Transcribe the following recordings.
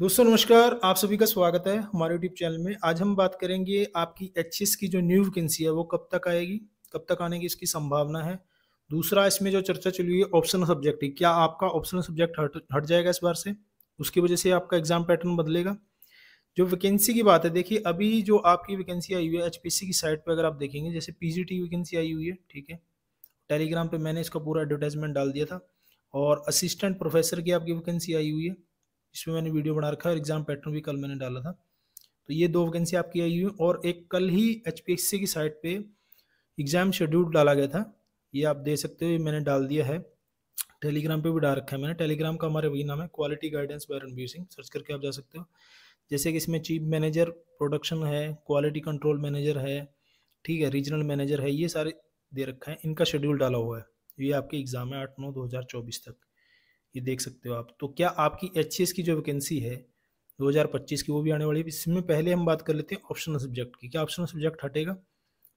दोस्तों नमस्कार आप सभी का स्वागत है हमारे यूट्यूब चैनल में आज हम बात करेंगे आपकी एच की जो न्यू वैकेंसी है वो कब तक आएगी कब तक आने की इसकी संभावना है दूसरा इसमें जो चर्चा चली हुई है ऑप्शनल सब्जेक्ट की क्या आपका ऑप्शनल सब्जेक्ट हट हट जाएगा इस बार से उसकी वजह से आपका एग्जाम पैटर्न बदलेगा जो वैकेंसी की बात है देखिए अभी जो आपकी वैकेंसी आई हुई है एच की साइट पर अगर आप देखेंगे जैसे पी वैकेंसी आई हुई है ठीक है टेलीग्राम पर मैंने इसका पूरा एडवर्टाइजमेंट डाल दिया था और असिस्टेंट प्रोफेसर की आपकी वैकेंसी आई हुई है इस पर मैंने वीडियो बना रखा है और एग्जाम पैटर्न भी कल मैंने डाला था तो ये दो वैकेंसी आपकी आई हुई और एक कल ही एच की साइट पे एग्ज़ाम शेड्यूल डाला गया था ये आप दे सकते हो ये मैंने डाल दिया है टेलीग्राम पे भी डाल रखा है मैंने टेलीग्राम का हमारे वही नाम है quality guidance by Ranbir Singh search करके आप जा सकते हो जैसे कि इसमें चीफ मैनेजर प्रोडक्शन है क्वालिटी कंट्रोल मैनेजर है ठीक है रीजनल मैनेजर है ये सारे दे रखा है इनका शेड्यूल डाला हुआ है ये आपके एग्ज़ाम है आठ नौ दो हज़ार चौबीस तक ये देख सकते हो आप तो क्या आपकी एच की जो वैकेंसी है 2025 की वो भी आने वाली है इसमें पहले हम बात कर लेते हैं ऑप्शनल सब्जेक्ट की क्या ऑप्शनल सब्जेक्ट हटेगा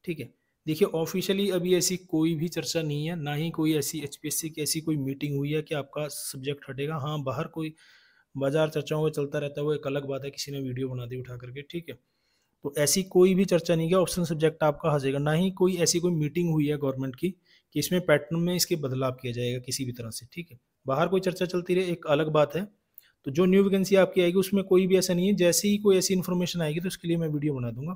ठीक है देखिए ऑफिशियली अभी ऐसी कोई भी चर्चा नहीं है ना ही कोई ऐसी एच की ऐसी कोई मीटिंग हुई है कि आपका सब्जेक्ट हटेगा हाँ बाहर कोई बाजार चर्चाओं में चलता रहता है वो एक अलग बात है किसी ने वीडियो बना दी उठा करके ठीक है तो ऐसी कोई भी चर्चा नहीं है ऑप्शन सब्जेक्ट आपका हंसेगा ना ही कोई ऐसी कोई मीटिंग हुई है गवर्नमेंट की कि इसमें पैटर्न में इसके बदलाव किया जाएगा किसी भी तरह से ठीक है बाहर कोई चर्चा चलती रहे एक अलग बात है तो जो न्यू वैकेंसी आपकी आएगी उसमें कोई भी ऐसा नहीं है जैसे ही कोई ऐसी इन्फॉर्मेशन आएगी तो उसके लिए मैं वीडियो बना दूंगा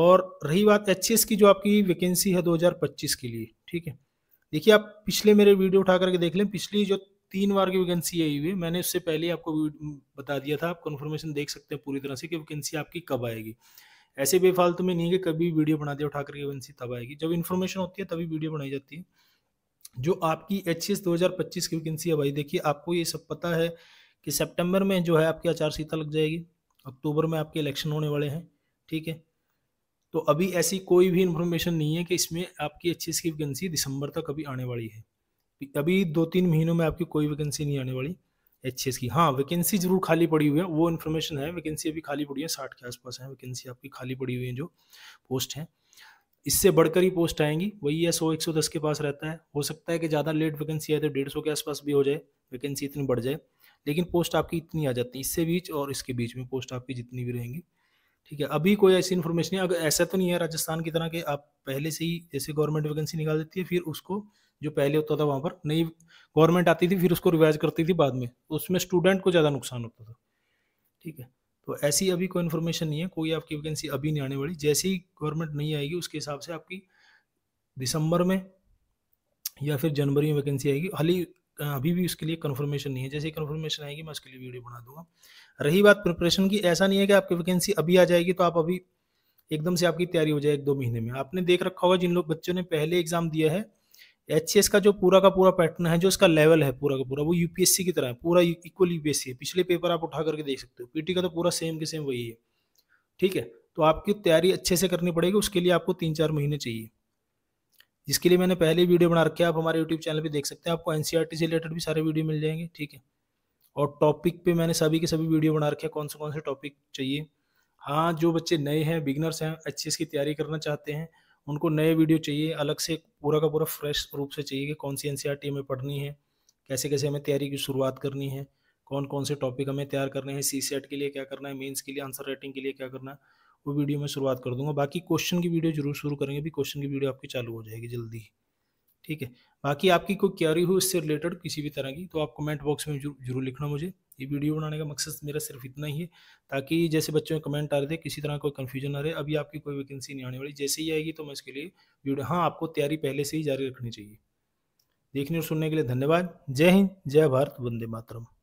और रही बात एच की जो आपकी वैकेंसी है दो के लिए ठीक है देखिए आप पिछले मेरे वीडियो उठा करके देख लें पिछली जो तीन बार की वैकेंसी आई हुई है मैंने उससे पहले आपको बता दिया था आप कन्फर्मेशन देख सकते हैं पूरी तरह से कि वैकेंसी आपकी कब आएगी ऐसे बेफालतू में नहीं कि कभी वीडियो बना दिया उठा करके वैकेंसी तब आएगी जब इन्फॉर्मेशन होती है तभी वीडियो बनाई जाती है जो आपकी एच एस दो हज़ार पच्चीस की वैकेंसी है भाई देखिए आपको ये सब पता है कि सितंबर में जो है आपकी आचार संहिता लग जाएगी अक्टूबर में आपके इलेक्शन होने वाले हैं ठीक है तो अभी ऐसी कोई भी इन्फॉर्मेशन नहीं है कि इसमें आपकी एच एस की वैकेंसी दिसंबर तक अभी आने वाली है अभी दो तीन महीनों में आपकी कोई वैकेंसी नहीं आने वाली एच की हाँ वैकेंसी जरूर खाली पड़ी हुई है वो इन्फॉर्मेशन है वैकेंसी अभी खाली पड़ी है साठ के आसपास है वैकेंसी आपकी खाली पड़ी हुई है जो पोस्ट हैं इससे बढ़कर ही पोस्ट आएंगी वही है सौ एक सौ दस के पास रहता है हो सकता है कि ज़्यादा लेट वैकेंसी आए तो डेढ़ सौ के आसपास भी हो जाए वैकेंसी इतनी बढ़ जाए लेकिन पोस्ट आपकी इतनी आ जाती है इससे बीच और इसके बीच में पोस्ट आपकी जितनी भी रहेंगी ठीक है अभी कोई ऐसी इन्फॉर्मेशन नहीं अगर ऐसा तो नहीं है राजस्थान की तरह के आप पहले से ही जैसे गवर्नमेंट वैकेंसी निकाल देती है फिर उसको जो पहले होता था वहाँ पर नई गवर्नमेंट आती थी फिर उसको रिवाइज करती थी बाद में उसमें स्टूडेंट को ज़्यादा नुकसान होता था ठीक है तो ऐसी अभी कोई इन्फॉर्मेशन नहीं है कोई आपकी वैकेंसी अभी नहीं आने वाली जैसे ही गवर्नमेंट नहीं आएगी उसके हिसाब से आपकी दिसंबर में या फिर जनवरी में वैकेंसी आएगी हाली अभी भी उसके लिए कन्फर्मेशन नहीं है जैसे कन्फर्मेशन आएगी मैं उसके लिए वीडियो बना दूंगा रही बात प्रिपरेशन की ऐसा नहीं है कि आपकी वैकेंसी अभी आ जाएगी तो आप अभी एकदम से आपकी तैयारी हो जाए एक दो महीने में आपने देख रखा होगा जिन लोग बच्चों ने पहले एग्जाम दिया है एच का जो पूरा का पूरा पैटर्न है जो इसका लेवल है पूरा का पूरा वो यूपीएससी की तरह है पूरा इक्वल यूपीएससी है पिछले पेपर आप उठा करके देख सकते हो पीटी का तो पूरा सेम के सेम वही है ठीक है तो आपकी तैयारी अच्छे से करनी पड़ेगी उसके लिए आपको तीन चार महीने चाहिए जिसके लिए मैंने पहले वीडियो बना रखे आप हमारे यूट्यूब चैनल पर देख सकते हैं आपको एन e से रिलेटेड भी सारे वीडियो मिल जाएंगे ठीक है और टॉपिक पे मैंने सभी के सभी वीडियो बना रखे हैं कौन से कौन से टॉपिक चाहिए हाँ जो बच्चे नए हैं बिगनर्स हैं एच की तैयारी करना चाहते हैं उनको नए वीडियो चाहिए अलग से पूरा का पूरा फ्रेश रूप से चाहिए कि कौन सी एन हमें e पढ़नी है कैसे कैसे हमें तैयारी की शुरुआत करनी है कौन कौन से टॉपिक हमें तैयार करने हैं सी सेट e के लिए क्या करना है मेंस के लिए आंसर राइटिंग के लिए क्या करना है वो वीडियो मैं शुरुआत कर दूंगा बाकी क्वेश्चन की वीडियो जरूर शुरू करेंगे अभी क्वेश्चन की वीडियो आपकी चालू हो जाएगी जल्दी ठीक है बाकी आपकी कोई क्यारी हो इससे रिलेटेड किसी भी तरह की तो आप कमेंट बॉक्स में जरूर लिखना मुझे ये वीडियो बनाने का मकसद मेरा सिर्फ इतना ही है ताकि जैसे बच्चों में कमेंट आ रहे थे किसी तरह कोई कन्फ्यूजन ना रहे अभी आपकी कोई वैकेंसी नहीं आने वाली जैसे ही आएगी तो मैं इसके लिए वीडियो हाँ आपको तैयारी पहले से ही जारी रखनी चाहिए देखने और सुनने के लिए धन्यवाद जय हिंद जय भारत वंदे मातरम